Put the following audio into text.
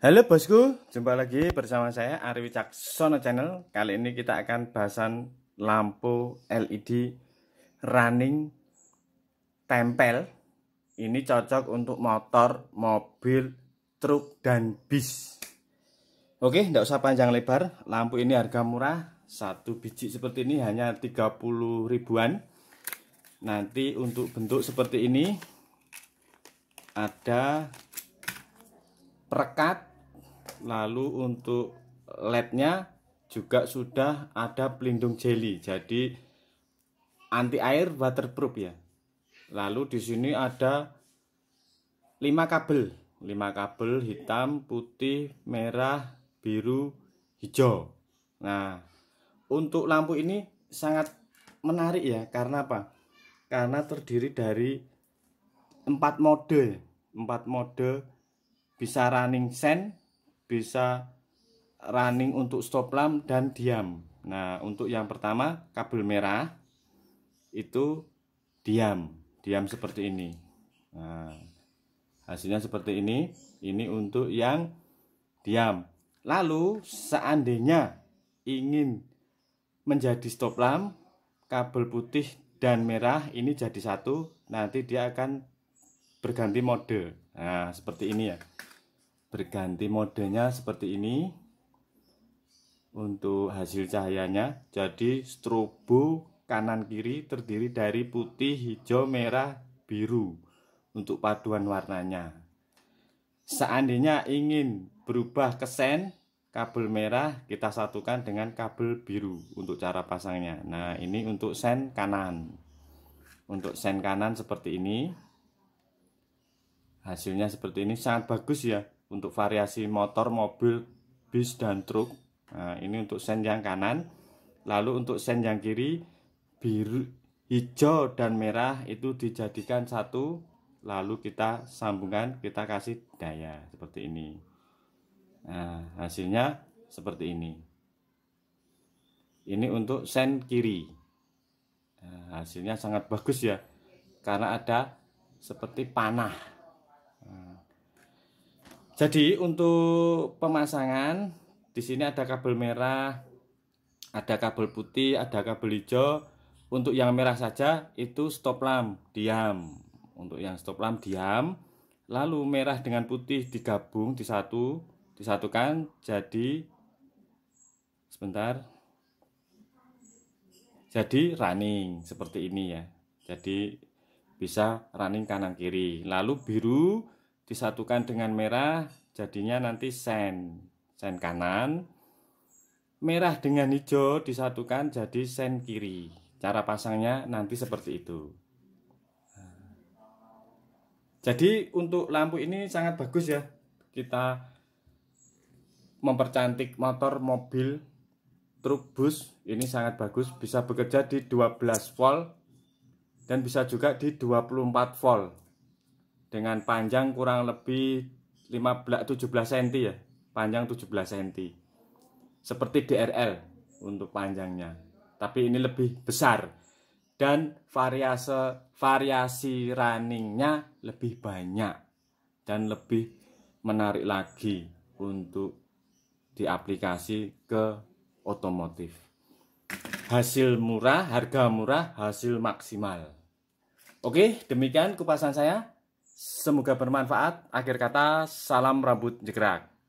Halo bosku, jumpa lagi bersama saya Ari Wicaksono Channel. Kali ini kita akan bahasan lampu LED running tempel. Ini cocok untuk motor, mobil, truk dan bis. Oke, tidak usah panjang lebar. Lampu ini harga murah, satu biji seperti ini hanya 30 ribuan. Nanti untuk bentuk seperti ini ada perekat lalu untuk LED-nya juga sudah ada pelindung jelly, jadi anti air waterproof ya lalu di sini ada 5 kabel 5 kabel hitam putih merah biru hijau nah untuk lampu ini sangat menarik ya karena apa karena terdiri dari empat mode empat mode bisa running sen bisa running untuk stop lamp dan diam. Nah, untuk yang pertama kabel merah itu diam, diam seperti ini. Nah, hasilnya seperti ini. Ini untuk yang diam. Lalu seandainya ingin menjadi stop lamp, kabel putih dan merah ini jadi satu, nanti dia akan berganti mode. Nah, seperti ini ya berganti modenya seperti ini untuk hasil cahayanya jadi strobo kanan kiri terdiri dari putih hijau merah biru untuk paduan warnanya seandainya ingin berubah ke sen kabel merah kita satukan dengan kabel biru untuk cara pasangnya nah ini untuk sen kanan untuk sen kanan seperti ini hasilnya seperti ini sangat bagus ya untuk variasi motor, mobil, bis, dan truk. Nah, ini untuk sen yang kanan. Lalu untuk sen yang kiri, biru, hijau, dan merah itu dijadikan satu. Lalu kita sambungkan, kita kasih daya seperti ini. Nah, hasilnya seperti ini. Ini untuk sen kiri. Nah, hasilnya sangat bagus ya, karena ada seperti panah. Jadi untuk pemasangan di sini ada kabel merah, ada kabel putih, ada kabel hijau. Untuk yang merah saja itu stop lamp diam. Untuk yang stop lamp diam, lalu merah dengan putih digabung di satu, disatukan jadi sebentar. Jadi running seperti ini ya. Jadi bisa running kanan kiri. Lalu biru disatukan dengan merah jadinya nanti sen sen kanan merah dengan hijau disatukan jadi sen kiri cara pasangnya nanti seperti itu jadi untuk lampu ini sangat bagus ya kita mempercantik motor mobil truk bus ini sangat bagus bisa bekerja di 12 volt dan bisa juga di 24 volt dengan panjang kurang lebih 15 17 cm ya. Panjang 17 cm. Seperti DRL untuk panjangnya. Tapi ini lebih besar dan variasi variasi runningnya lebih banyak dan lebih menarik lagi untuk diaplikasi ke otomotif. Hasil murah, harga murah, hasil maksimal. Oke, demikian kupasan saya. Semoga bermanfaat. Akhir kata, salam rambut jegerak.